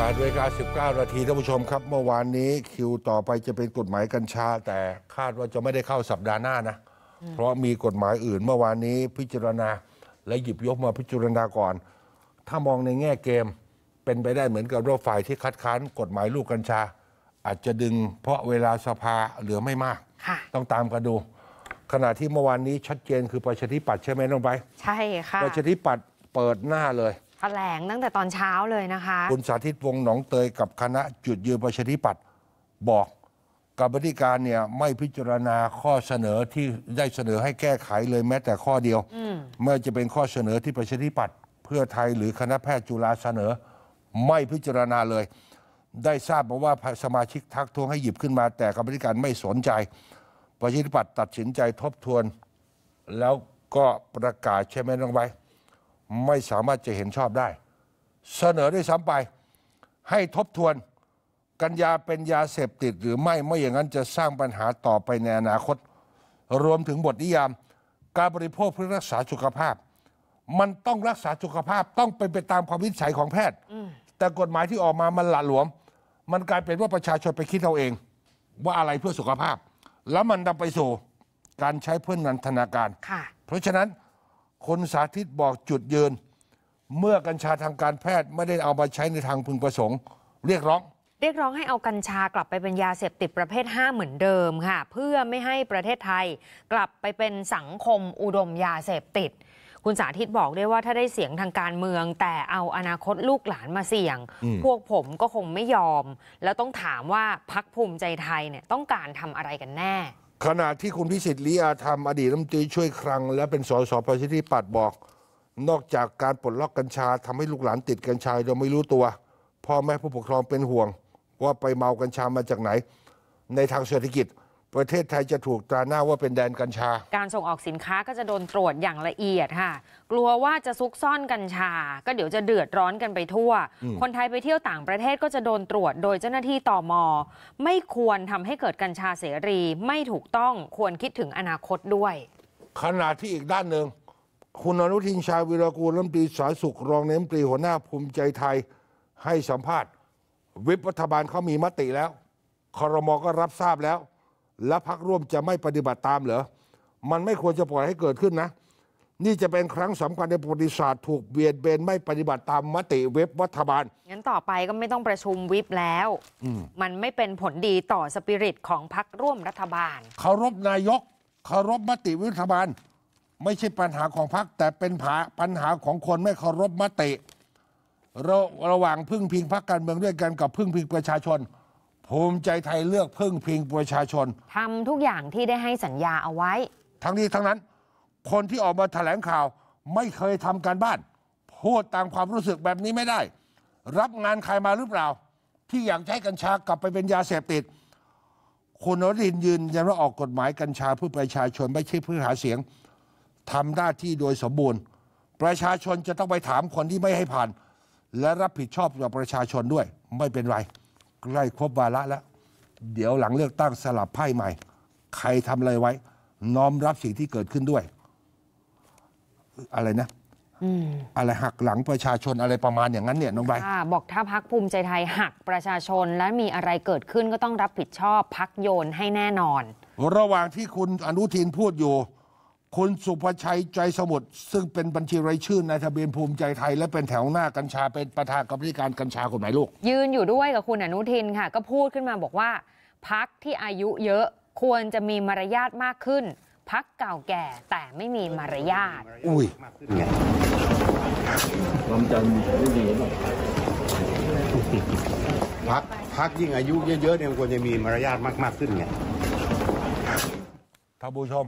มาด้วยกา19 นาทีท่านผู้ชมครับเมื่อวานนี้คิวต่อไปจะเป็นกฎหมายกัญชา แต่คาดว่าจะไม่ได้เข้าสัปดาห์หน้านะ เพราะมีกฎหมายอื่น เมื่อวานนี้ พิจารณาและหยิบยกมาพิจารณาก่อน ถ้ามองในแง่เกม เป็นไปได้เหมือนกับรถไฟที่คัดค้านกฎหมายลูกกัญชา อาจจะดึงเพราะเวลาสภาเหลือไม่มากต้องตามกันดู ขณะที่เมื่อวานนี้ชัดเจนคือประชาธิปัตย์ใช่ไหมน้องไป ใช่ค่ะประชาธิปัตย์เปิดหน้าเลยแถลงตั้งแต่ตอนเช้าเลยนะคะ คุณสาธิตวงหนองเตยกับคณะจุดยืนประชาธิปัตย์บอกกรรมธิการเนี่ยไม่พิจารณาข้อเสนอที่ได้เสนอให้แก้ไขเลยแม้แต่ข้อเดียวเมื่อจะเป็นข้อเสนอที่ประชาธิปัตย์เพื่อไทยหรือคณะแพทย์จุฬาเสนอ ไม่พิจารณาเลย ได้ทราบมาว่าสมาชิกทักท้วงให้หยิบขึ้นมา แต่กรรมธิการไม่สนใจ ประชาธิปัตย์ตัดสินใจทบทวน แล้วก็ประกาศใช่ไหมน้องไบไม่สามารถจะเห็นชอบได้ เสนอด้วยซ้ำไป ให้ทบทวนกัญญาเป็นยาเสพติดหรือไม่ ไม่อย่างนั้นจะสร้างปัญหาต่อไปในอนาคต รวมถึงบทนิยาม การบริโภคเพื่อรักษาสุขภาพ มันต้องรักษาสุขภาพต้องเป็นไปตามความวิจัยของแพทย์แต่กฎหมายที่ออกมามันหละหลวม มันกลายเป็นว่าประชาชนไปคิดเอาเอง ว่าอะไรเพื่อสุขภาพ แล้วมันนาไปสู่การใช้เพื่อนนันทนาการเพราะฉะนั้นคนสาธิตบอกจุดยืนเมื่อกัญชาทางการแพทย์ไม่ได้เอามาใช้ในทางพึงประสงค์เรียกร้อง เรียกร้องให้เอากัญชากลับไปเป็นยาเสพติดประเภท5เหมือนเดิมค่ะ เพื่อไม่ให้ประเทศไทย กลับไปเป็นสังคมอุดมยาเสพติด คุณสาธิตบอกได้ว่าถ้าได้เสียงทางการเมือง แต่เอาอนาคตลูกหลานมาเสี่ยง พวกผมก็คงไม่ยอม แล้วต้องถามว่าพักภูมิใจไทยเนี่ยต้องการทำอะไรกันแน่ขณะที่คุณพิสิทธิ์ลีอาธรรมอดีตรัฐมนตรีช่วยคลัง และเป็นสสประชาธิปัตย์บอก นอกจากการปลดล็อกกัญชาทำให้ลูกหลานติดกัญชา โดยไม่รู้ตัว พ่อแม่ผู้ปกครองเป็นห่วง ว่าไปเมากัญชามาจากไหน ในทางเศรษฐกิจประเทศไทยจะถูกตราหน้าว่าเป็นแดนกัญชา การส่งออกสินค้าก็จะโดนตรวจอย่างละเอียดค่ะ กลัวว่าจะซุกซ่อนกัญชา ก็เดี๋ยวจะเดือดร้อนกันไปทั่ว คนไทยไปเที่ยวต่างประเทศก็จะโดนตรวจโดยเจ้าหน้าที่ตอมอไม่ควรทำให้เกิดกัญชาเสรี ไม่ถูกต้องควรคิดถึงอนาคตด้วย ขณะที่อีกด้านหนึ่งคุณอนุทินชาวิรกูลรัฐมนตรีสาสุขรองนามนรีหัวหน้าภูมิใจไทยให้สัมภาษณ์วิปรัฐบาลเขามีมติแล้วคอรมอก็รับทราบแล้วและพักร่วมจะไม่ปฏิบัติตามเหรอ มันไม่ควรจะปล่อยให้เกิดขึ้นนะ นี่จะเป็นครั้งสำคัญในประวัติศาสตร์ถูกเบียดเบนไม่ปฏิบัติตามมติเว็บรัฐบาล งั้นต่อไปก็ไม่ต้องประชุมวิปแล้ว มันไม่เป็นผลดีต่อสปิริตของพักร่วมรัฐบาล เคารพนายกเคารพมติรัฐบาล ไม่ใช่ปัญหาของพักแต่เป็นผาปัญหาของคนไม่เคารพมติระระหว่างพึ่งพิงพักการเมืองด้วยกันกับพึ่งพิงประชาชนภูมิใจไทยเลือกพึ่งพิงประชาชนทำทุกอย่างที่ได้ให้สัญญาเอาไว้ ทั้งนี้ทั้งนั้น คนที่ออกมาแถลงข่าวไม่เคยทำการบ้านพูดตามความรู้สึกแบบนี้ไม่ได้ รับงานใครมาหรือเปล่า ที่อยากใช้กัญชากลับไปเป็นยาเสพติด คุณอรินยืนยันว่าออกกฎหมายกัญชาเพื่อประชาชนไม่ใช่เพื่อหาเสียงทำหน้าที่โดยสมบูรณ์ประชาชนจะต้องไปถามคนที่ไม่ให้ผ่าน และรับผิดชอบต่อประชาชนด้วยไม่เป็นไรใกล้ครบวาระแล้วเดี๋ยวหลังเลือกตั้งสลับไพ่ใหม่ ใครทำอะไรไว้ น้อมรับสิ่งที่เกิดขึ้นด้วย อะไรนะอะไรหักหลังประชาชนอะไรประมาณอย่างนั้น เนี่ยน้องใบค่ะบอกถ้าพักภูมิใจไทย หักประชาชนและมีอะไรเกิดขึ้นก็ต้องรับผิดชอบ พักโยนให้แน่นอน ระหว่างที่คุณอนุทินพูดอยู่คุณสุภชัยใจสมุทรซึ่งเป็นบัญชีรายชื่อนายทะเบียนภูมิใจไทย และเป็นแถวหน้ากัญชาเป็นประธานกรรมธิการกัญชากฎหมายลูก ยืนอยู่ด้วยกับคุณอนุทินค่ะ ก็พูดขึ้นมาบอกว่า พักที่อายุเยอะควรจะมีมารยาทมากขึ้น พักเก่าแก่แต่ไม่มีมารยาทอุ้ยไงามจำไม่ดีหรอพักพักยิ่งอายุเยอะๆเนี่ยควรจะมีมารยาทมากๆขึ้นไงท่านผู้ชม